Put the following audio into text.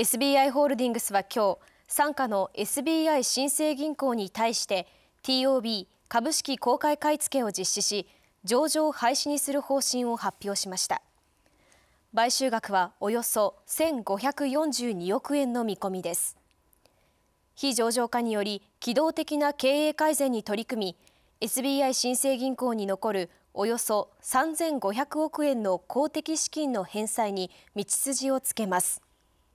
SBI ホールディングスは今日傘下の SBI 新生銀行に対して TOB 株式公開買い付けを実施し上場廃止にする方針を発表しました買収額はおよそ1542億円の見込みです非上場化により機動的な経営改善に取り組み SBI 新生銀行に残るおよそ3500億円の公的資金の返済に道筋をつけます